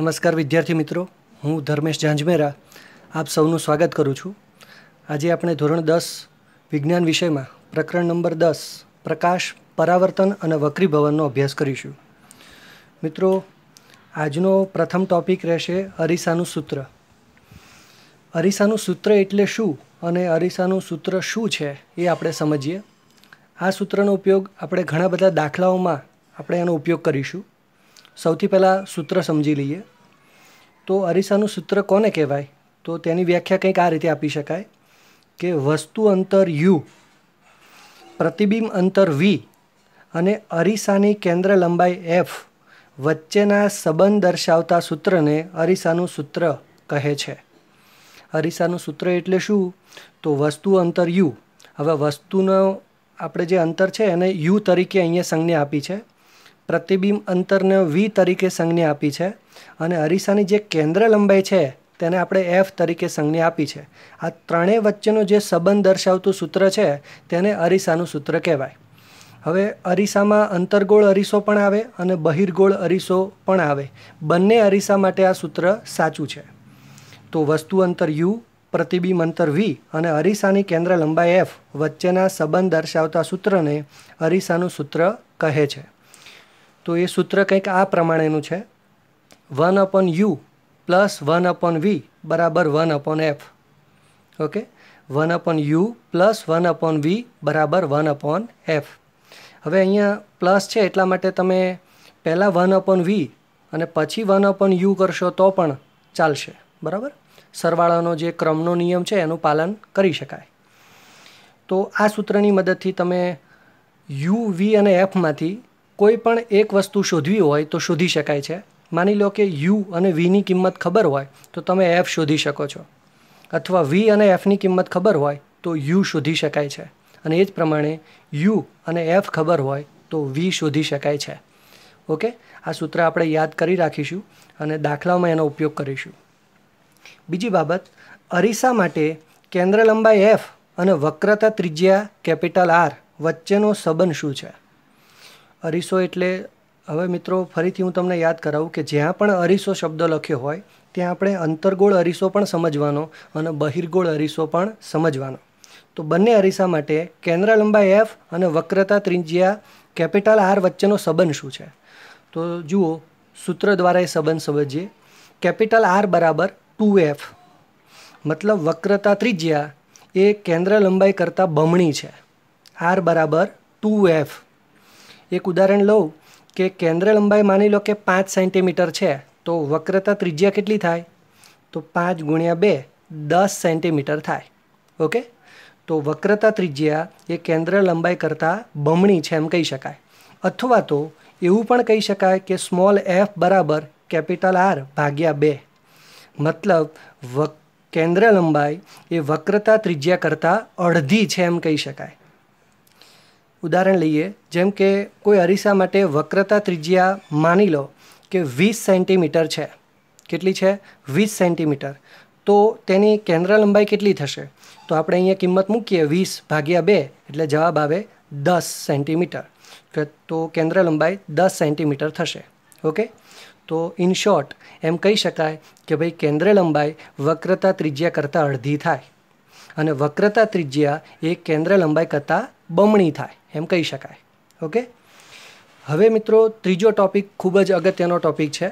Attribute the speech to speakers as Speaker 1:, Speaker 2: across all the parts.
Speaker 1: નમસ્કાર વિદ્યાર્થી મિત્રો હું ધર્મેશ ઝાંઝમેરા આપ સૌનું સ્વાગત કરું છું આજે આપણે ધોરણ દસ વિજ્ઞાન વિષયમાં પ્રકરણ નંબર દસ પ્રકાશ પરાવર્તન અને વક્રીભવનનો અભ્યાસ કરીશું મિત્રો આજનો પ્રથમ ટૉપિક રહેશે અરીસાનું સૂત્ર અરીસાનું સૂત્ર એટલે શું અને અરીસાનું સૂત્ર શું છે એ આપણે સમજીએ આ સૂત્રનો ઉપયોગ આપણે ઘણા બધા દાખલાઓમાં આપણે એનો ઉપયોગ કરીશું સૌથી પહેલાં સૂત્ર સમજી લઈએ તો અરીસાનું સૂત્ર કોને કહેવાય તો તેની વ્યાખ્યા કંઈક આ રીતે આપી શકાય કે વસ્તુ અંતર યુ પ્રતિબિંબ અંતર વી અને અરીસાની કેન્દ્ર લંબાઈ એફ વચ્ચેના સંબંધ દર્શાવતા સૂત્રને અરીસાનું સૂત્ર કહે છે અરીસાનું સૂત્ર એટલે શું તો વસ્તુ અંતર યુ હવે વસ્તુનો આપણે જે અંતર છે એને યુ તરીકે અહીંયા સંજ્ઞા આપી છે પ્રતિબિંબ અંતરને વી તરીકે સંજ્ઞા આપી છે અને અરીસાની જે કેન્દ્ર લંબાઈ છે તેને આપણે એફ તરીકે સંજ્ઞા આપી છે આ ત્રણેય વચ્ચેનો જે સંબંધ દર્શાવતું સૂત્ર છે તેને અરીસાનું સૂત્ર કહેવાય હવે અરીસામાં અંતરગોળ અરીસો પણ આવે અને બહિર્ગોળ અરીસો પણ આવે બંને અરીસા માટે આ સૂત્ર સાચું છે તો વસ્તુ અંતર યુ પ્રતિબિંબ અંતર વી અને અરીસાની કેન્દ્ર લંબાઈ એફ વચ્ચેના સંબંધ દર્શાવતા સૂત્રને અરીસાનું સૂત્ર કહે છે તો એ સૂત્ર કંઈક આ પ્રમાણેનું છે one upon U plus one upon V બરાબર one upon F okay one upon U plus one upon V બરાબર વન અપોન એફ હવે અહીંયા પ્લસ છે એટલા માટે તમે પહેલાં વન અપોન વી અને પછી વન અપોન યુ કરશો તો પણ ચાલશે બરાબર સરવાળાનો જે ક્રમનો નિયમ છે એનું પાલન કરી શકાય તો આ સૂત્રની મદદથી તમે યુ વી અને એફમાંથી કોઈ પણ એક વસ્તુ શોધવી હોય તો શોધી શકાય છે માની લો કે યુ અને વીની કિંમત ખબર હોય તો તમે એફ શોધી શકો છો અથવા વી અને એફની કિંમત ખબર હોય તો યુ શોધી શકાય છે અને એ જ પ્રમાણે યુ અને એફ ખબર હોય તો વી શોધી શકાય છે ઓકે આ સૂત્ર આપણે યાદ કરી રાખીશું અને દાખલાઓમાં એનો ઉપયોગ કરીશું બીજી બાબત અરીસા માટે કેન્દ્ર લંબાઈ એફ અને વક્રતા ત્રિજ્યા કેપિટલ આર વચ્ચેનો સંબંધ શું છે અરીસો એટલે હવે મિત્રો ફરીથી હું તમને યાદ કરાવું કે જ્યાં પણ અરીસો શબ્દ લખ્યો હોય ત્યાં આપણે અંતર્ગોળ અરીસો પણ સમજવાનો અને બહિર્ગોળ અરીસો પણ સમજવાનો તો બંને અરીસા માટે કેન્દ્ર લંબાઈ એફ અને વક્રતા ત્રિજ્યા કેપિટલ આર વચ્ચેનો સંબંધ શું છે તો જુઓ સૂત્ર દ્વારા એ સંબંધ સમજીએ કેપિટલ આર બરાબર ટુ એફ મતલબ વક્રતા ત્રિજ્યા એ કેન્દ્ર લંબાઈ કરતાં બમણી છે આર બરાબર ટુ એફ એક ઉદાહરણ લઉં કે કેન્દ્ર લંબાઈ માની લો કે પાંચ સેન્ટીમીટર છે તો વક્રતા ત્રિજ્યા કેટલી થાય તો પાંચ ગુણ્યા બે દસ સેન્ટીમીટર થાય ઓકે તો વક્રતા ત્રિજ્યા એ કેન્દ્ર લંબાઈ કરતાં બમણી છે એમ કહી શકાય અથવા તો એવું પણ કહી શકાય કે સ્મોલ એફ બરાબર કેપિટલ આર ભાગ્યા બે મતલબ વક કેન્દ્ર લંબાઈ એ વક્રતા ત્રિજ્યા કરતાં અડધી છે એમ કહી શકાય ઉદાહરણ લઈએ જેમ કે કોઈ અરીસા માટે વક્રતા ત્રિજ્યા માની લો કે વીસ સેન્ટીમીટર છે કેટલી છે વીસ સેન્ટીમીટર તો તેની કેન્દ્ર લંબાઈ કેટલી થશે તો આપણે અહીંયા કિંમત મૂકીએ વીસ ભાગ્યા બે એટલે જવાબ આવે દસ સેન્ટીમીટર તો કેન્દ્ર લંબાઈ દસ સેન્ટીમીટર થશે ઓકે તો ઇન શોર્ટ એમ કહી શકાય કે ભાઈ કેન્દ્ર લંબાઈ વક્રતા ત્રિજ્યા કરતાં અડધી થાય અને વક્રતા ત્રિજ્યા એ કેન્દ્ર લંબાઈ કરતાં બમણી થાય એમ કહી શકાય ઓકે હવે મિત્રો ત્રીજો ટોપિક ખૂબ જ અગત્યનો ટોપિક છે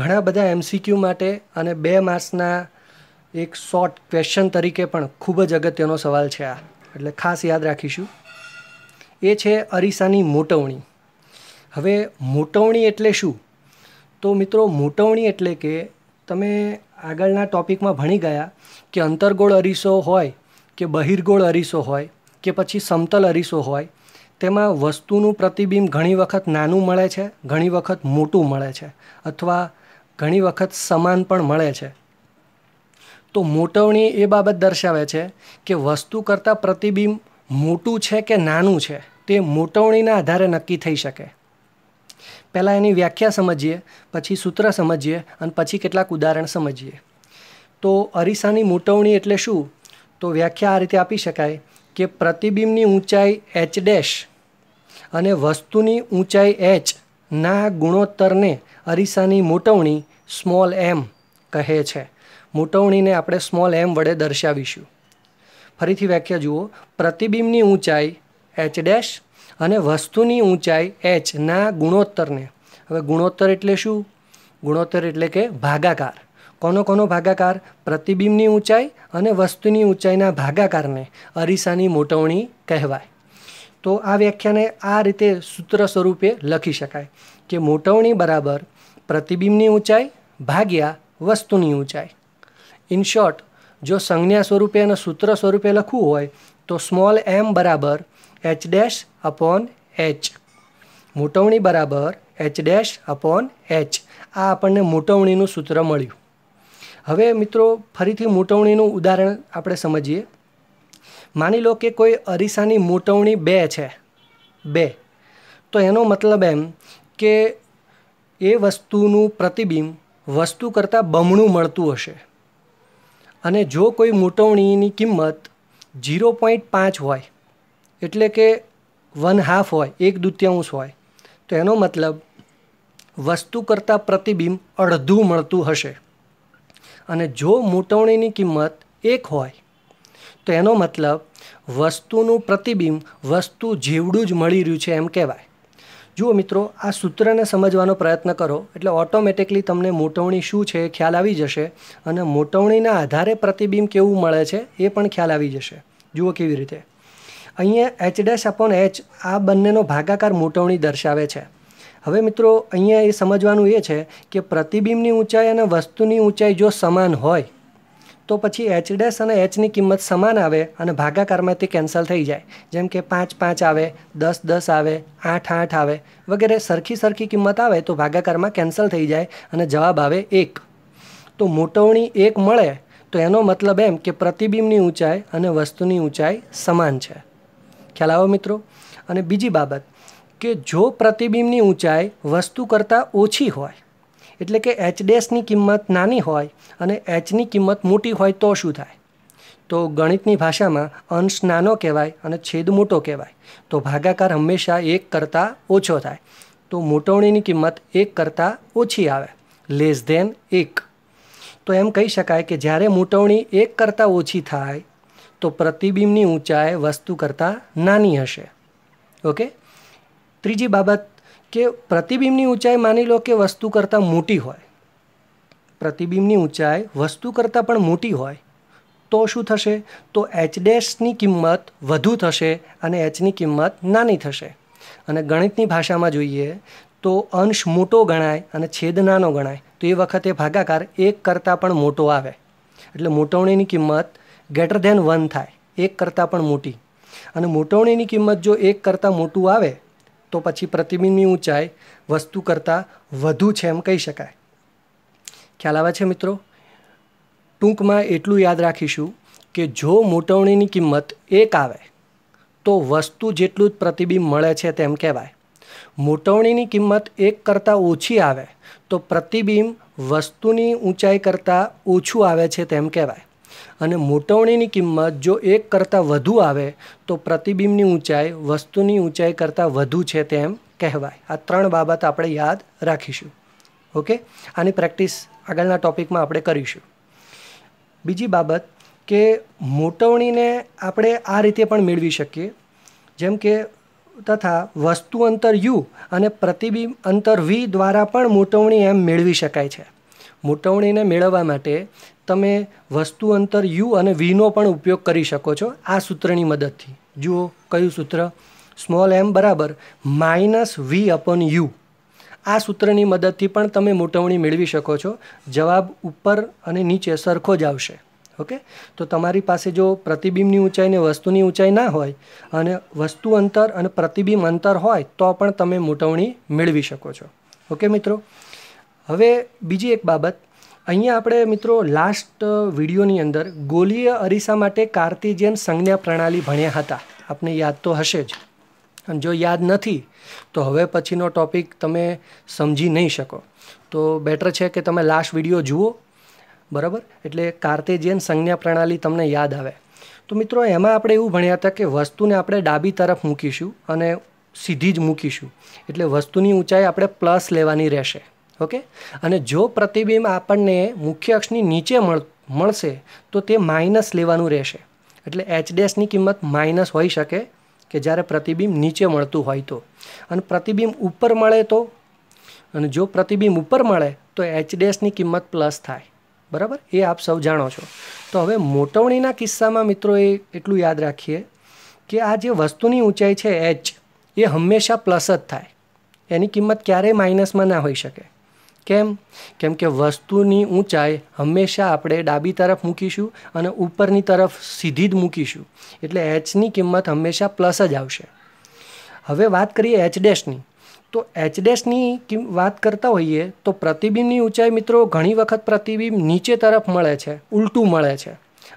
Speaker 1: ઘણા બધા એમસીક્યુ માટે અને બે માર્ક્સના એક શોર્ટ ક્વેશ્ચન તરીકે પણ ખૂબ જ અગત્યનો સવાલ છે આ એટલે ખાસ યાદ રાખીશું એ છે અરીસાની મોટવણી હવે મોટવણી એટલે શું તો મિત્રો મોટવણી એટલે કે તમે આગળના ટોપિકમાં ભણી ગયા કે અંતરગોળ અરીસો હોય કે બહિર્ગોળ અરીસો હોય કે પછી સમતલ અરીસો હોય તેમાં વસ્તુનું પ્રતિબિંબ ઘણી વખત નાનું મળે છે ઘણી વખત મોટું મળે છે અથવા ઘણી વખત સમાન પણ મળે છે તો મોટવણી એ બાબત દર્શાવે છે કે વસ્તુ કરતાં પ્રતિબિંબ મોટું છે કે નાનું છે તે મોટવણીના આધારે નક્કી થઈ શકે પહેલાં એની વ્યાખ્યા સમજીએ પછી સૂત્ર સમજીએ અને પછી કેટલાક ઉદાહરણ સમજીએ તો અરીસાની મોટવણી એટલે શું તો વ્યાખ્યા આ રીતે આપી શકાય કે પ્રતિબિંબની ઊંચાઈ એચ ડેશ અને વસ્તુની ઊંચાઈ એચ ના ગુણોત્તરને અરીસાની મોટવણી સ્મોલ એમ કહે છે મોટવણીને આપણે સ્મોલ એમ વડે દર્શાવીશું ફરીથી વ્યાખ્યા જુઓ પ્રતિબિંબની ઊંચાઈ એચ ડેશ અને વસ્તુની ઊંચાઈ એચ ના ગુણોત્તરને હવે ગુણોત્તર એટલે શું ગુણોત્તર એટલે કે ભાગાકાર કોનો કોનો ભાગાકાર પ્રતિબિંબની ઊંચાઈ અને વસ્તુની ઊંચાઈના ભાગાકારને અરીસાની મોટવણી કહેવાય તો આ વ્યાખ્યાને આ રીતે સૂત્ર સ્વરૂપે લખી શકાય કે મોટવણી બરાબર પ્રતિબિંબની ઊંચાઈ ભાગ્યા વસ્તુની ઊંચાઈ ઇન શોર્ટ જો સંજ્ઞા સ્વરૂપે અને સૂત્ર સ્વરૂપે લખવું હોય તો સ્મોલ એમ બરાબર એચ ડેશ અપોન એચ મોટવણી બરાબર એચ ડેશ અપોન એચ આ આપણને મોટવણીનું સૂત્ર મળ્યું હવે મિત્રો ફરીથી મોટવણીનું ઉદાહરણ આપણે સમજીએ માની લો કે કોઈ અરીસાની મોટવણી બે છે બે તો એનો મતલબ એમ કે એ વસ્તુનું પ્રતિબિંબ વસ્તુ કરતાં બમણું મળતું હશે અને જો કોઈ મોટવણીની કિંમત ઝીરો પોઈન્ટ પાંચ હોય એટલે કે વન હાફ હોય એક દૂત્યાંશ હોય તો એનો મતલબ વસ્તુ કરતાં પ્રતિબિંબ અડધું મળતું હશે અને જો મૂંટવણીની કિંમત એક હોય તો એનો મતલબ વસ્તુનું પ્રતિબિંબ વસ્તુ જેવડું જ મળી રહ્યું છે એમ કહેવાય જુઓ મિત્રો આ સૂત્રને સમજવાનો પ્રયત્ન કરો એટલે ઓટોમેટિકલી તમને મોટવણી શું છે ખ્યાલ આવી જશે અને મોટવણીના આધારે પ્રતિબિંબ કેવું મળે છે એ પણ ખ્યાલ આવી જશે જુઓ કેવી રીતે અહીંયા એચ ડેશ અપોન એચ આ બંનેનો ભાગાકાર મોટવણી દર્શાવે છે હવે મિત્રો અહીંયા એ સમજવાનું એ છે કે પ્રતિબિંબની ઊંચાઈ અને વસ્તુની ઊંચાઈ જો સમાન હોય તો પછી એચ ડેશ અને એચની કિંમત સમાન આવે અને ભાગાકારમાં તે કેન્સલ થઈ જાય જેમ કે પાંચ પાંચ આવે દસ દસ આવે આઠ આઠ આવે વગેરે સરખી સરખી કિંમત આવે તો ભાગાકારમાં કેન્સલ થઈ જાય અને જવાબ આવે એક તો મોટવણી એક મળે તો એનો મતલબ એમ કે પ્રતિબિંબની ઊંચાઈ અને વસ્તુની ઊંચાઈ સમાન છે ખ્યાલ આવો મિત્રો અને બીજી બાબત કે જો પ્રતિબિંબની ઊંચાઈ વસ્તુ કરતાં ઓછી હોય એટલે કે h' ની કિંમત નાની હોય અને h ની કિંમત મોટી હોય તો શું થાય તો ગણિતની ભાષામાં અંશ નાનો કહેવાય અને છેદ મોટો કહેવાય તો ભાગાકાર હંમેશા એક કરતાં ઓછો થાય તો मोटવણીની કિંમત એક કરતાં ઓછી આવે લેસ ધેન 1 તો એમ કહી શકાય કે જ્યારે मोटવણી એક કરતાં ઓછી થાય તો પ્રતિબિંબની ઊંચાઈ વસ્તુ કરતાં નાની હશે ઓકે ત્રીજી બાબત કે પ્રતિબિંબની ઊંચાઈ માની લો કે વસ્તુ કરતાં મોટી હોય પ્રતિબિંબની ઊંચાઈ વસ્તુ કરતાં પણ મોટી હોય તો શું થશે તો એચ ડેશની કિંમત વધુ થશે અને એચની કિંમત નાની થશે અને ગણિતની ભાષામાં જોઈએ તો અંશ મોટો ગણાય અને છેદ નાનો ગણાય તો એ વખતે ભાગાકાર એક કરતાં પણ મોટો આવે એટલે મોટવણીની કિંમત ગેટર ધેન વન થાય એક કરતાં પણ મોટી અને મોટવણીની કિંમત જો એક કરતાં મોટું આવે તો પછી પ્રતિબિંબની ઊંચાઈ વસ્તુ કરતાં વધુ છે એમ કહી શકાય ખ્યાલ આવે છે મિત્રો ટૂંકમાં એટલું યાદ રાખીશું કે જો મોટવણીની કિંમત એક આવે તો વસ્તુ જેટલું જ પ્રતિબિંબ મળે છે તેમ કહેવાય મોટવણીની કિંમત એક કરતાં ઓછી આવે તો પ્રતિબિંબ વસ્તુની ઊંચાઈ કરતાં ઓછું આવે છે તેમ કહેવાય અને મોટવણીની કિંમત જો એક કરતાં વધુ આવે તો પ્રતિબિંબની ઊંચાઈ વસ્તુની ઊંચાઈ કરતાં વધુ છે તેમ કહેવાય આ ત્રણ બાબત આપણે યાદ રાખીશું ઓકે આની પ્રેક્ટિસ આગળના ટૉપિકમાં આપણે કરીશું બીજી બાબત કે મોટવણીને આપણે આ રીતે પણ મેળવી શકીએ જેમ કે તથા વસ્તુ અંતર યુ અને પ્રતિબિંબ અંતર વી દ્વારા પણ મોટવણી એમ મેળવી શકાય છે મોટવણીને મેળવવા માટે તમે વસ્તુ અંતર યુ અને વીનો પણ ઉપયોગ કરી શકો છો આ સૂત્રની મદદથી જુઓ કયું સૂત્ર સ્મોલ એમ બરાબર માઇનસ વી અપન યુ આ સૂત્રની મદદથી પણ તમે મોટવણી મેળવી શકો છો જવાબ ઉપર અને નીચે સરખો જ આવશે ઓકે તો તમારી પાસે જો પ્રતિબિંબની ઊંચાઈને વસ્તુની ઊંચાઈ ના હોય અને વસ્તુ અંતર અને પ્રતિબિંબ અંતર હોય તો પણ તમે મોટવણી મેળવી શકો છો ઓકે મિત્રો હવે બીજી એક બાબત અહીંયા આપણે મિત્રો લાસ્ટ વિડીયોની અંદર ગોલીય અરીસા માટે કાર્તિજિયન સંજ્ઞા પ્રણાલી ભણ્યા હતા આપને યાદ તો હશે જ અને જો યાદ નથી તો હવે પછીનો ટૉપિક તમે સમજી નહીં શકો તો બેટર છે કે તમે લાસ્ટ વિડીયો જુઓ બરાબર એટલે કાર્તિજિયન સંજ્ઞા પ્રણાલી તમને યાદ આવે તો મિત્રો એમાં આપણે એવું ભણ્યા હતા કે વસ્તુને આપણે ડાબી તરફ મૂકીશું અને સીધી જ મૂકીશું એટલે વસ્તુની ઊંચાઈ આપણે પ્લસ લેવાની રહેશે ઓકે અને જો પ્રતિબિંબ આપણને મુખ્ય અક્ષની નીચે મળશે તો તે માઇનસ લેવાનું રહેશે એટલે એચ ડેશની કિંમત માઇનસ હોઈ શકે કે જ્યારે પ્રતિબિંબ નીચે મળતું હોય તો અને પ્રતિબિંબ ઉપર મળે તો અને જો પ્રતિબિંબ ઉપર મળે તો એચ ડેશની કિંમત પ્લસ થાય બરાબર એ આપ સૌ જાણો છો તો હવે મોટવણીના કિસ્સામાં મિત્રો એ એટલું યાદ રાખીએ કે આ જે વસ્તુની ઊંચાઈ છે એચ એ હંમેશા પ્લસ જ થાય એની કિંમત ક્યારેય માઇનસમાં ના હોઈ શકે કેમ કેમ કે વસ્તુની ઊંચાઈ હંમેશા આપણે ડાબી તરફ મૂકીશું અને ઉપરની તરફ સીધી જ મૂકીશું એટલે એચની કિંમત હંમેશા પ્લસ જ આવશે હવે વાત કરીએ એચ ડેશની તો એચ ડેશની વાત કરતા હોઈએ તો પ્રતિબિંબની ઊંચાઈ મિત્રો ઘણી વખત પ્રતિબિંબ નીચે તરફ મળે છે ઉલટું મળે છે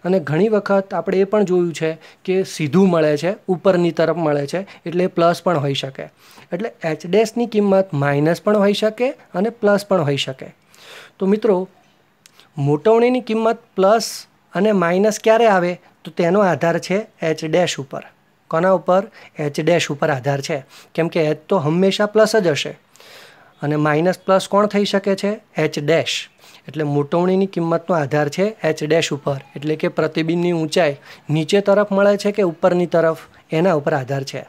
Speaker 1: અને ઘણી વખત આપણે એ પણ જોયું છે કે સીધું મળે છે ઉપરની તરફ મળે છે એટલે પ્લસ પણ હોઈ શકે એટલે એચ ડેશની કિંમત માઇનસ પણ હોઈ શકે અને પ્લસ પણ હોઈ શકે તો મિત્રો મોટવણીની કિંમત પ્લસ અને માઇનસ ક્યારે આવે તો તેનો આધાર છે એચ ડેશ ઉપર કોના ઉપર એચ ડેશ ઉપર આધાર છે કેમ કે એચ તો હંમેશા પ્લસ જ હશે અને માઇનસ પ્લસ કોણ થઈ શકે છે એચ ડેશ એટલે મોટવણીની કિંમતનો આધાર છે એચ ડેશ ઉપર એટલે કે પ્રતિબિંબની ઊંચાઈ નીચે તરફ મળે છે કે ઉપરની તરફ એના ઉપર આધાર છે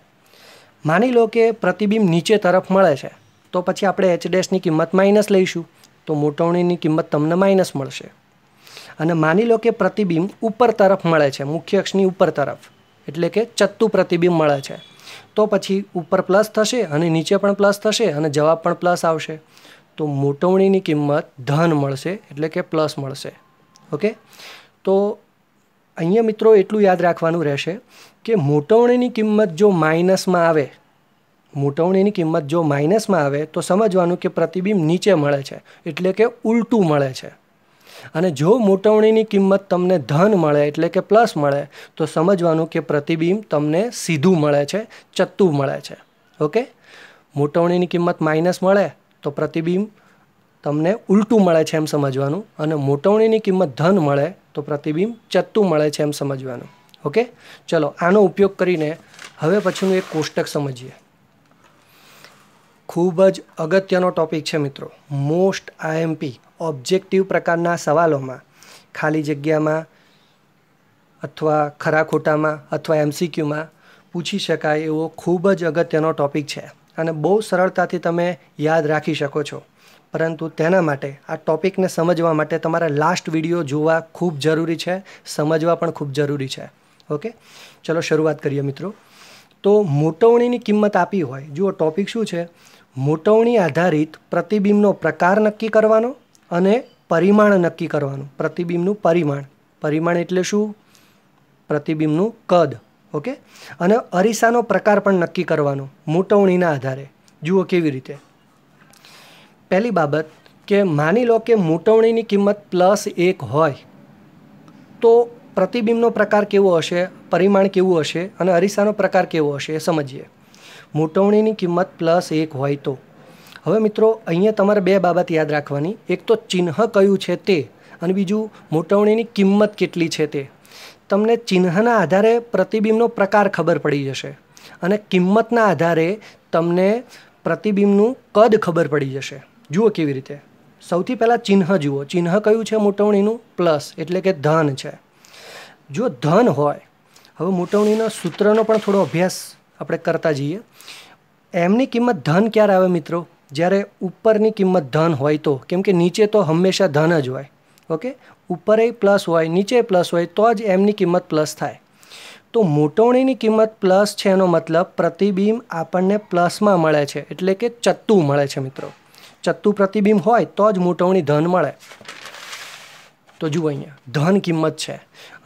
Speaker 1: માની લો કે પ્રતિબિંબ નીચે તરફ મળે છે તો પછી આપણે એચ ડેશની કિંમત માઇનસ લઈશું તો મોટવણીની કિંમત તમને માઇનસ મળશે અને માની લો કે પ્રતિબિંબ ઉપર તરફ મળે છે મુખ્ય અક્ષની ઉપર તરફ એટલે કે ચત્તુ પ્રતિબિંબ મળે છે તો પછી ઉપર પ્લસ થશે અને નીચે પણ પ્લસ થશે અને જવાબ પણ પ્લસ આવશે તો મોટવણીની કિંમત ધન મળશે એટલે કે પ્લસ મળશે ઓકે તો અહીંયા મિત્રો એટલું યાદ રાખવાનું રહેશે કે મોટવણીની કિંમત જો માઇનસમાં આવે મોટવણીની કિંમત જો માઇનસમાં આવે તો સમજવાનું કે પ્રતિબિંબ નીચે મળે છે એટલે કે ઉલટું મળે છે અને જો મોટવણીની કિંમત તમને ધન મળે એટલે કે પ્લસ મળે તો સમજવાનું કે પ્રતિબિંબ તમને સીધું મળે છે ચત્તું મળે છે ઓકે મોટવણીની કિંમત માઇનસ મળે તો પ્રતિબિંબ તમને ઉલટું મળે છે એમ સમજવાનું અને મોટવણીની કિંમત ધન મળે તો પ્રતિબિંબ ચત્તું મળે છે એમ સમજવાનું ઓકે ચલો આનો ઉપયોગ કરીને હવે પછીનું એક કોષ્ટક સમજીએ ખૂબ જ અગત્યનો ટોપિક છે મિત્રો મોસ્ટ આઈએમપી ઓબ્જેક્ટિવ પ્રકારના સવાલોમાં ખાલી જગ્યામાં અથવા ખરા ખોટામાં અથવા એમસીક્યુમાં પૂછી શકાય એવો ખૂબ જ અગત્યનો ટોપિક છે અને બહુ સરળતાથી તમે યાદ રાખી શકો છો પરંતુ તેના માટે આ ટૉપિકને સમજવા માટે તમારે લાસ્ટ વિડીયો જોવા ખૂબ જરૂરી છે સમજવા પણ ખૂબ જરૂરી છે ઓકે ચલો શરૂઆત કરીએ મિત્રો તો મોટવણીની કિંમત આપી હોય જુઓ ટૉપિક શું છે મોટવણી આધારિત પ્રતિબિંબનો પ્રકાર નક્કી કરવાનો અને પરિમાણ નક્કી કરવાનું પ્રતિબિંબનું પરિમાણ પરિમાણ એટલે શું પ્રતિબિંબનું કદ ઓકે અને અરીસાનો પ્રકાર પણ નક્કી કરવાનો મૂંટવણીના આધારે જુઓ કેવી રીતે પહેલી બાબત કે માની લો કે મૂંટવણીની કિંમત પ્લસ એક હોય તો પ્રતિબિંબનો પ્રકાર કેવો હશે પરિમાણ કેવું હશે અને અરીસાનો પ્રકાર કેવો હશે એ સમજીએ મૂંટવણીની કિંમત પ્લસ એક હોય તો હવે મિત્રો અહીંયા તમારે બે બાબત યાદ રાખવાની એક તો ચિહ્ન કયું છે તે અને બીજું મૂંટવણીની કિંમત કેટલી છે તે તમને ચિહ્નના આધારે પ્રતિબિંબનો પ્રકાર ખબર પડી જશે અને કિંમતના આધારે તમને પ્રતિબિંબનું કદ ખબર પડી જશે જુઓ કેવી રીતે સૌથી પહેલાં ચિહ્ન જુઓ ચિહ્ન કયું છે મોટવણીનું પ્લસ એટલે કે ધન છે જો ધન હોય હવે મોટવણીના સૂત્રનો પણ થોડો અભ્યાસ આપણે કરતા જઈએ એમની કિંમત ધન ક્યારે આવે મિત્રો જ્યારે ઉપરની કિંમત ધન હોય તો કેમ કે નીચે તો હંમેશા ધન જ હોય ઓકે ઉપર પ્લસ હોય નીચે પ્લસ હોય તો જ એમની કિંમત પ્લસ થાય તો મોટવણીની કિંમત પ્લસ છે એનો મતલબ પ્રતિબિંબ આપણને પ્લસમાં મળે છે એટલે કે ચત્તુ મળે છે મિત્રો ચત્તુ પ્રતિબિંબ હોય તો જ મોટવણી ધન મળે તો જુઓ અહીંયા ધન કિંમત છે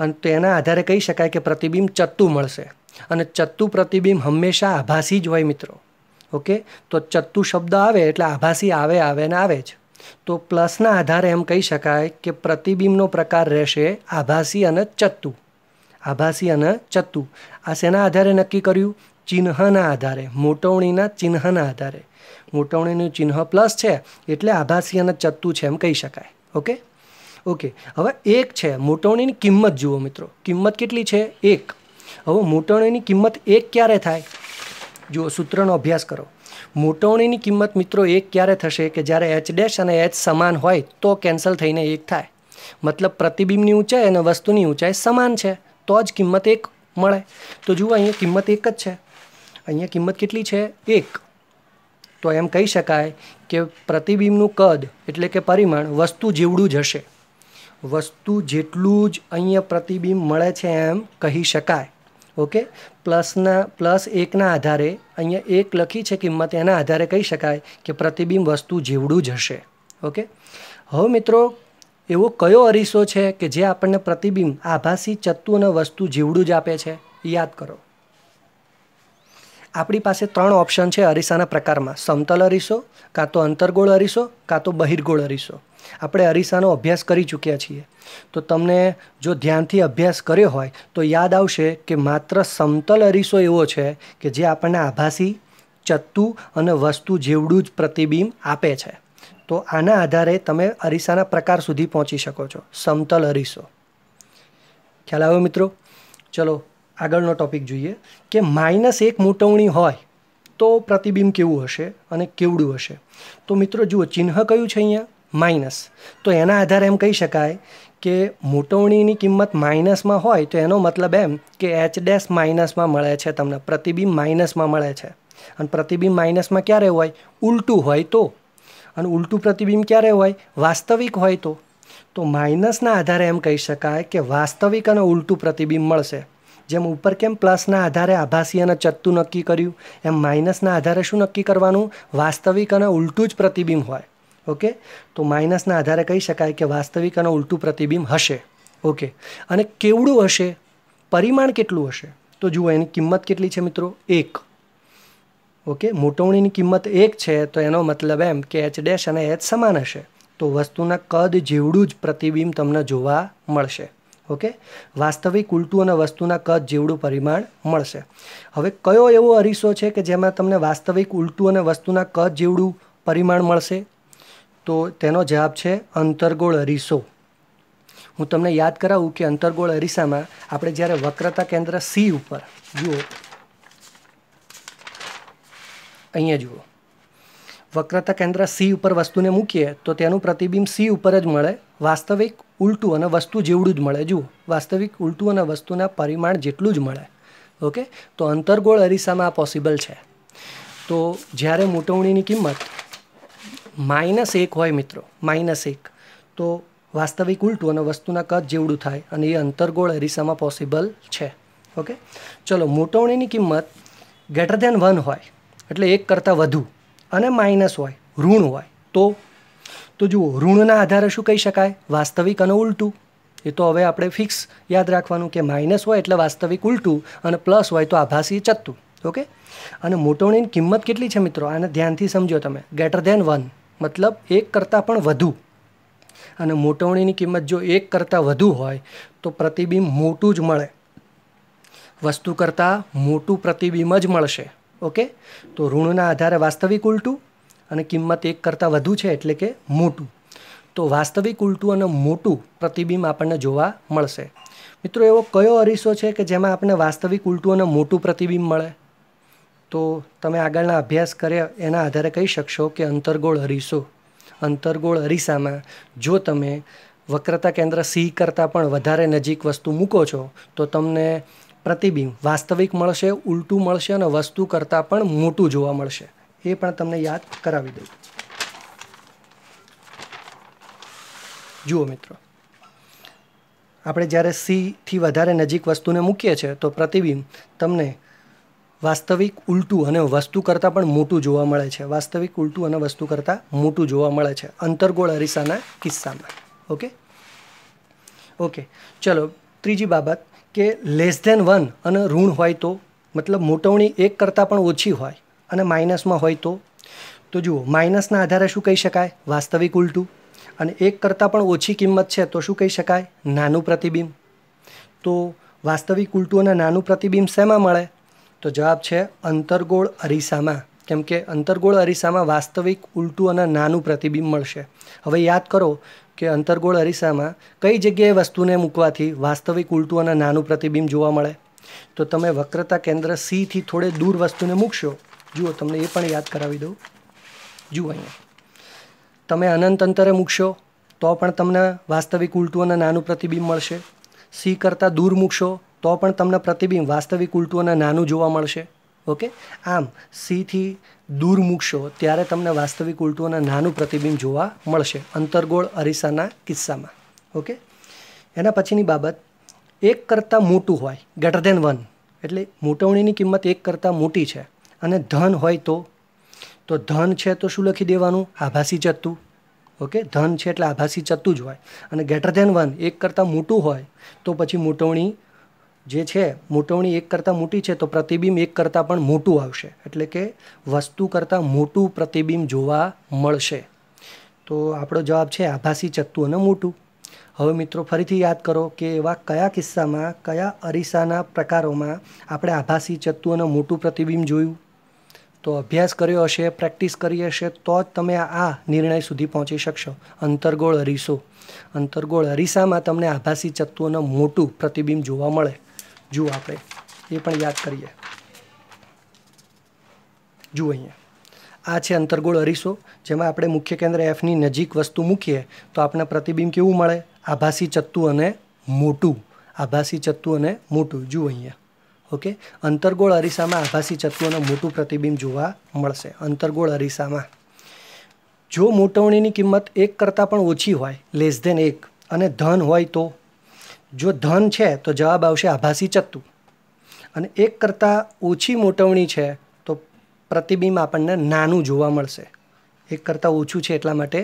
Speaker 1: અને તેના આધારે કહી શકાય કે પ્રતિબિંબ ચત્તુ મળશે અને ચત્તુ પ્રતિબિંબ હંમેશા આભાસી જ હોય મિત્રો ઓકે તો ચત્તુ શબ્દ આવે એટલે આભાસી આવે આવે ને આવે જ તો પ્લસના આધારે એમ કહી શકાય કે પ્રતિબિંબનો પ્રકાર રહેશે આભાસી અને ચત્તુ આભાસી અને ચત્તુ આ શેના આધારે નક્કી કર્યું ચિહ્નના આધારે મોટવણીના ચિહ્નના આધારે મોટવણીનું ચિહ્ન પ્લસ છે એટલે આભાસી અને ચત્તુ છે એમ કહી શકાય ઓકે ઓકે હવે એક છે મોટવણીની કિંમત જુઓ મિત્રો કિંમત કેટલી છે એક હવે મોટવણીની કિંમત એક ક્યારે થાય જુઓ સૂત્રનો અભ્યાસ કરો મોટવણીની કિંમત મિત્રો એક ક્યારે થશે કે જ્યારે એચ ડેશ અને એચ સમાન હોય તો કેન્સલ થઈને એક થાય મતલબ પ્રતિબિંબની ઊંચાઈ અને વસ્તુની ઊંચાઈ સમાન છે તો જ કિંમત એક મળે તો જુઓ અહીંયા કિંમત એક જ છે અહીંયા કિંમત કેટલી છે એક તો એમ કહી શકાય કે પ્રતિબિંબનું કદ એટલે કે પરિમાણ વસ્તુ જેવડું જ હશે વસ્તુ જેટલું જ અહીંયા પ્રતિબિંબ મળે છે એમ કહી શકાય ઓકે પ્લસના પ્લસ એકના આધારે અહીંયા એક લખી છે કિંમત એના આધારે કહી શકાય કે પ્રતિબિંબ વસ્તુ જેવડું જ હશે ઓકે હવે મિત્રો એવો કયો અરીસો છે કે જે આપણને પ્રતિબિંબ આભાસી ચત્તુ અને વસ્તુ જેવડું જ આપે છે યાદ કરો આપણી પાસે ત્રણ ઓપ્શન છે અરીસાના પ્રકારમાં સમતલ અરીસો કાં તો અંતરગોળ અરીસો કાં તો બહિર્ગોળ અરીસો આપણે અરીસાનો અભ્યાસ કરી ચૂક્યા છીએ તો તમને જો ધ્યાનથી અભ્યાસ કર્યો હોય તો યાદ આવશે કે માત્ર સમતલ અરીસો એવો છે કે જે આપણને આભાસી ચત્તુ અને વસ્તુ જેવડું જ પ્રતિબિંબ આપે છે તો આના આધારે તમે અરીસાના પ્રકાર સુધી પહોંચી શકો છો સમતલ અરીસો ખ્યાલ આવ્યો મિત્રો ચલો આગળનો ટોપિક જોઈએ કે માઇનસ એક મોટવણી હોય તો પ્રતિબિંબ કેવું હશે અને કેવડું હશે તો મિત્રો જુઓ ચિહ્ન કયું છે અહીંયા માઇનસ તો એના આધારે એમ કહી શકાય કે મોટવણીની કિંમત માઇનસમાં હોય તો એનો મતલબ એમ કે એચ ડેશ માઇનસમાં મળે છે તમને પ્રતિબિંબ માઇનસમાં મળે છે અને પ્રતિબિંબ માઇનસમાં ક્યારે હોય ઉલટું હોય તો અને ઉલટું પ્રતિબિંબ ક્યારે હોય વાસ્તવિક હોય તો તો માઇનસના આધારે એમ કહી શકાય કે વાસ્તવિક અને ઉલટું પ્રતિબિંબ મળશે જેમ ઉપર કેમ પ્લસના આધારે આભાસી અને ચત્તું નક્કી કર્યું એમ માઇનસના આધારે શું નક્કી કરવાનું વાસ્તવિક અને ઉલટું જ પ્રતિબિંબ હોય ઓકે તો માઇનસના આધારે કહી શકાય કે વાસ્તવિક અને ઉલટું પ્રતિબિંબ હશે ઓકે અને કેવડું હશે પરિમાણ કેટલું હશે તો જુઓ એની કિંમત કેટલી છે મિત્રો એક ઓકે મોટવણીની કિંમત એક છે તો એનો મતલબ એમ કે એચ ડેશ અને એચ સમાન હશે તો વસ્તુના કદ જેવડું જ પ્રતિબિંબ તમને જોવા મળશે ઓકે વાસ્તવિક ઉલટું અને વસ્તુના કદ જેવડું પરિમાણ મળશે હવે કયો એવો અરીસો છે કે જેમાં તમને વાસ્તવિક ઉલટું અને વસ્તુના કદ જેવડું પરિમાણ મળશે તો તેનો જવાબ છે અંતરગોળ અરીસો હું તમને યાદ કરાવું કે અંતર્ગોળ અરીસામાં આપણે જ્યારે વક્રતા કેન્દ્ર સી ઉપર જુઓ અહીંયા જુઓ વક્રતા કેન્દ્ર સી ઉપર વસ્તુને મૂકીએ તો તેનું પ્રતિબિંબ સી ઉપર જ મળે વાસ્તવિક ઉલટું અને વસ્તુ જેવડું જ મળે જુઓ વાસ્તવિક ઉલટું અને વસ્તુના પરિમાણ જેટલું જ મળે ઓકે તો અંતર્ગોળ અરીસામાં આ પોસિબલ છે તો જ્યારે મોટવણીની કિંમત માઇનસ એક હોય મિત્રો માઇનસ એક તો વાસ્તવિક ઉલટું અને વસ્તુના કદ જેવડું થાય અને એ અંતરગોળ અરીસામાં પોસિબલ છે ઓકે ચલો મોટવણીની કિંમત ગ્રેટર ધેન વન હોય એટલે એક કરતાં વધુ અને માઇનસ હોય ઋણ હોય તો તો જુઓ ઋણના આધારે શું કહી શકાય વાસ્તવિક અને ઉલટું એ તો હવે આપણે ફિક્સ યાદ રાખવાનું કે માઇનસ હોય એટલે વાસ્તવિક ઉલટું અને પ્લસ હોય તો આભાસી ચત્તું ઓકે અને મોટવણીની કિંમત કેટલી છે મિત્રો આને ધ્યાનથી સમજો તમે ગેટર ધેન વન મતલબ એક કરતાં પણ વધુ અને મોટવણીની કિંમત જો એક કરતાં વધુ હોય તો પ્રતિબિંબ મોટું જ મળે વસ્તુ કરતાં મોટું પ્રતિબિંબ જ મળશે ઓકે તો ઋણના આધારે વાસ્તવિક ઉલટું અને કિંમત એક કરતાં વધુ છે એટલે કે મોટું તો વાસ્તવિક ઉલટું અને મોટું પ્રતિબિંબ આપણને જોવા મળશે મિત્રો એવો કયો અરીસો છે કે જેમાં આપણને વાસ્તવિક ઉલટું અને મોટું પ્રતિબિંબ મળે તો તમે આગળના અભ્યાસ કર્યા એના આધારે કહી શકશો કે અંતર્ગોળ અરીસો અંતર્ગોળ અરીસામાં જો તમે વક્રતા કેન્દ્ર સી કરતાં પણ વધારે નજીક વસ્તુ મૂકો છો તો તમને પ્રતિબિંબ વાસ્તવિક મળશે ઉલટું મળશે અને વસ્તુ કરતાં પણ મોટું જોવા મળશે એ પણ તમને યાદ કરાવી દઉં જુઓ મિત્રો આપણે જ્યારે સીથી વધારે નજીક વસ્તુને મૂકીએ છીએ તો પ્રતિબિંબ તમને વાસ્તવિક ઉલટું અને વસ્તુ કરતાં પણ મોટું જોવા મળે છે વાસ્તવિક ઉલટું અને વસ્તુ કરતાં મોટું જોવા મળે છે અંતરગોળ અરીસાના કિસ્સામાં ઓકે ઓકે ચલો ત્રીજી બાબત કે લેસ ધેન વન અને ઋણ હોય તો મતલબ મોટવણી એક કરતાં પણ ઓછી હોય અને માઇનસમાં હોય તો તો જુઓ માઇનસના આધારે શું કહી શકાય વાસ્તવિક ઉલટું અને એક કરતાં પણ ઓછી કિંમત છે તો શું કહી શકાય નાનું પ્રતિબિંબ તો વાસ્તવિક ઉલટું અને નાનું પ્રતિબિંબ શેમાં મળે તો જવાબ છે અંતરગોળ અરીસામાં કેમ કે અંતરગોળ અરીસામાં વાસ્તવિક ઉલટું અને નાનું પ્રતિબિંબ મળશે હવે યાદ કરો કે અંતરગોળ અરીસામાં કઈ જગ્યાએ વસ્તુને મૂકવાથી વાસ્તવિક ઉલટું અને નાનું પ્રતિબિંબ જોવા મળે તો તમે વક્રતા કેન્દ્ર સીથી થોડે દૂર વસ્તુને મૂકશો જુઓ તમને એ પણ યાદ કરાવી દઉં જુઓ અહીંયા તમે અનંત અંતરે મૂકશો તો પણ તમને વાસ્તવિક ઉલટું અને નાનું પ્રતિબિંબ મળશે સી કરતાં દૂર મૂકશો તો પણ તમને પ્રતિબિંબ વાસ્તવિક ઉલટું અને નાનું જોવા મળશે ઓકે આમ સીથી દૂર મૂકશો ત્યારે તમને વાસ્તવિક ઉલટું અને નાનું પ્રતિબિંબ જોવા મળશે અંતરગોળ અરીસાના કિસ્સામાં ઓકે એના પછીની બાબત એક કરતાં મોટું હોય ગેટર ધેન વન એટલે મોટવણીની કિંમત એક કરતાં મોટી છે અને ધન હોય તો તો ધન છે તો શું લખી દેવાનું આભાસી ચત્તું ઓકે ધન છે એટલે આભાસી ચત્તું જ હોય અને ગેટર ધેન વન એક કરતાં મોટું હોય તો પછી મોટવણી જે છે મોટવણી એક કરતાં મોટી છે તો પ્રતિબિંબ એક કરતાં પણ મોટું આવશે એટલે કે વસ્તુ કરતાં મોટું પ્રતિબિંબ જોવા મળશે તો આપણો જવાબ છે આભાસી ચત્તુ અને મોટું હવે મિત્રો ફરીથી યાદ કરો કે એવા કયા કિસ્સામાં કયા અરીસાના પ્રકારોમાં આપણે આભાસી ચત્તુ અને મોટું પ્રતિબિંબ જોયું તો અભ્યાસ કર્યો હશે પ્રેક્ટિસ કરી હશે તો જ તમે આ નિર્ણય સુધી પહોંચી શકશો અંતર્ગોળ અરીસો અંતર્ગોળ અરીસામાં તમને આભાસી ચત્તુ અને મોટું પ્રતિબિંબ જોવા મળે જુઓ આપણે એ પણ યાદ કરીએ જુઓ અહીંયા આ છે અંતર્ગોળ અરીસો જેમાં આપણે મુખ્ય કેન્દ્ર એફની નજીક વસ્તુ મૂકીએ તો આપણને પ્રતિબિંબ કેવું મળે આભાસી ચત્તુ અને મોટું આભાસી ચત્તુ અને મોટું જુઓ અહીંયા ઓકે અંતર્ગોળ અરીસામાં આભાસી ચત્તુ અને મોટું પ્રતિબિંબ જોવા મળશે અંતર્ગોળ અરીસામાં જો મોટવણીની કિંમત એક કરતાં પણ ઓછી હોય લેસ ધેન એક અને ધન હોય તો જો ધન છે તો જવાબ આવશે આભાસી ચત્તુ અને એક કરતાં ઓછી મોટવણી છે તો પ્રતિબિંબ આપણને નાનું જોવા મળશે એક કરતાં ઓછું છે એટલા માટે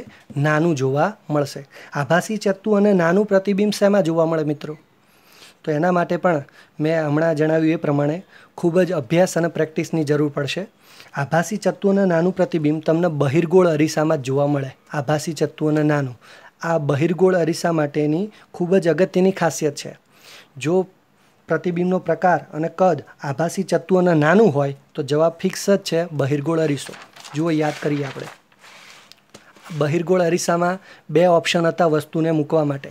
Speaker 1: નાનું જોવા મળશે આભાસી ચત્તુ અને નાનું પ્રતિબિંબ શેમાં જોવા મળે મિત્રો તો એના માટે પણ મેં હમણાં જણાવ્યું એ પ્રમાણે ખૂબ જ અભ્યાસ અને પ્રેક્ટિસની જરૂર પડશે આભાસી ચત્તુ અને નાનું પ્રતિબિંબ તમને બહિર્ગોળ અરીસામાં જ જોવા મળે આભાસી ચત્તુ અને નાનું આ બહિર્ગોળ અરીસા માટેની ખૂબ જ અગત્યની ખાસિયત છે જો પ્રતિબિંબનો પ્રકાર અને કદ આભાસી ચત્તુ અને નાનું હોય તો જવાબ ફિક્સ જ છે બહિર્ગોળ અરીસો જુઓ યાદ કરીએ આપણે બહિર્ગોળ અરીસામાં બે ઓપ્શન હતા વસ્તુને મૂકવા માટે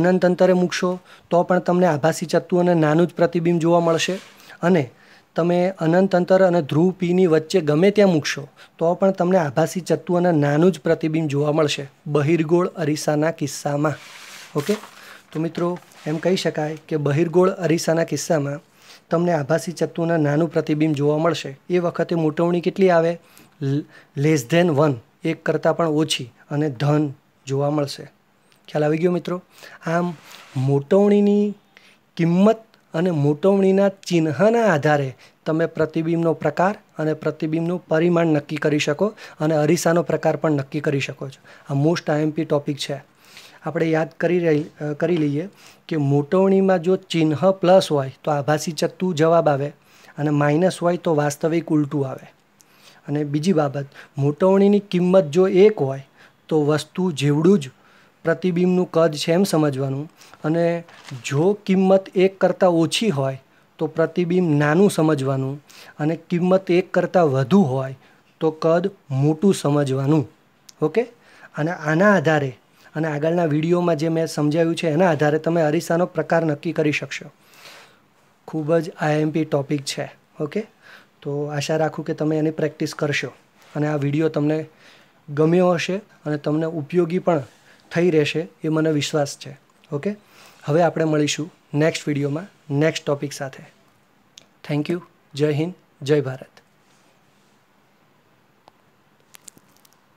Speaker 1: અનંત અંતરે મૂકશો તો પણ તમને આભાસી ચત્તુ અને નાનું જ પ્રતિબિંબ જોવા મળશે અને તમે અનંત અંતર અને ધ્રુવ પીની વચ્ચે ગમે ત્યાં મૂકશો તો પણ તમને આભાસી ચત્તુ અને નાનું જ પ્રતિબિંબ જોવા મળશે બહિર્ગોળ અરીસાના કિસ્સામાં ઓકે તો મિત્રો એમ કહી શકાય કે બહિર્ગોળ અરીસાના કિસ્સામાં તમને આભાસી ચત્તુના નાનું પ્રતિબિંબ જોવા મળશે એ વખતે મોટવણી કેટલી આવે લેસ ધેન વન એક કરતાં પણ ઓછી અને ધન જોવા મળશે ખ્યાલ આવી ગયો મિત્રો આમ મોટવણીની કિંમત અને મોટવણીના ચિહ્નના આધારે તમે પ્રતિબિંબનો પ્રકાર અને પ્રતિબિંબનું પરિમાણ નક્કી કરી શકો અને અરીસાનો પ્રકાર પણ નક્કી કરી શકો છો આ મોસ્ટ આઈએમપી ટોપિક છે આપણે યાદ કરી રહી કરી લઈએ કે મોટવણીમાં જો ચિહ્ન પ્લસ હોય તો આભાસી ચત્તુ જવાબ આવે અને માઇનસ હોય તો વાસ્તવિક ઉલટું આવે અને બીજી બાબત મોટવણીની કિંમત જો એક હોય તો વસ્તુ જેવડું જ પ્રતિબિંબનું કદ છે એમ સમજવાનું અને જો કિંમત એક કરતાં ઓછી હોય તો પ્રતિબિંબ નાનું સમજવાનું અને કિંમત એક કરતાં વધુ હોય તો કદ મોટું સમજવાનું ઓકે અને આના આધારે અને આગળના વિડીયોમાં જે મેં સમજાવ્યું છે એના આધારે તમે અરીસાનો પ્રકાર નક્કી કરી શકશો ખૂબ જ આઈએમપી ટોપિક છે ઓકે તો આશા રાખું કે તમે એની પ્રેક્ટિસ કરશો અને આ વિડીયો તમને ગમ્યો હશે અને તમને ઉપયોગી પણ થઈ રહેશે એ મને વિશ્વાસ છે ઓકે હવે આપણે મળીશું નેક્સ્ટ વિડીયોમાં નેક્સ્ટ ટોપિક સાથે થેન્ક યુ જય હિન્દ જય ભારત